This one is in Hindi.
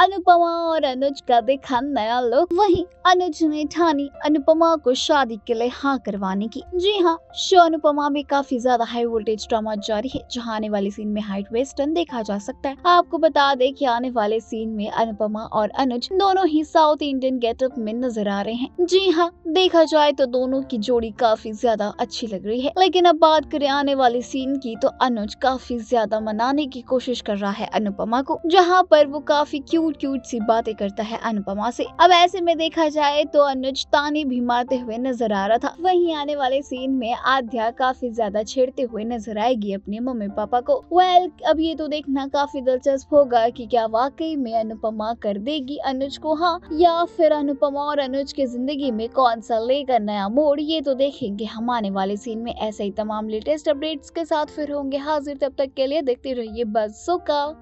अनुपमा और अनुज का देखा नया लुक वहीं अनुज ने ठानी अनुपमा को शादी के लिए हाँ करवाने की जी हाँ शो अनुपमा में काफी ज्यादा हाई वोल्टेज ड्रामा जारी है जहाँ आने वाले सीन में हाइट वेस्टर्न देखा जा सकता है आपको बता दें कि आने वाले सीन में अनुपमा और अनुज दोनों ही साउथ इंडियन गेटअप में नजर आ रहे हैं जी हाँ देखा जाए तो दोनों की जोड़ी काफी ज्यादा अच्छी लग रही है लेकिन अब बात करें आने वाले सीन की तो अनुज काफी ज्यादा मनाने की कोशिश कर रहा है अनुपमा को जहाँ पर वो काफी क्यूट क्यूट क्यूट सी बातें करता है अनुपमा से अब ऐसे में देखा जाए तो अनुज ताने भी मारते हुए नजर आ रहा था वहीं आने वाले सीन में आध्या काफी ज्यादा छेड़ते हुए नजर आएगी अपने मम्मी पापा को वेल well, अब ये तो देखना काफी दिलचस्प होगा कि क्या वाकई में अनुपमा कर देगी अनुज को हाँ या फिर अनुपमा और अनुज की जिंदगी में कौन सा लेगा नया मोड़ ये तो देखेंगे हम आने वाले सीन में ऐसे ही तमाम लेटेस्ट अपडेट्स के साथ फिर होंगे हाजिर तब तक के लिए देखते रहिए बसों का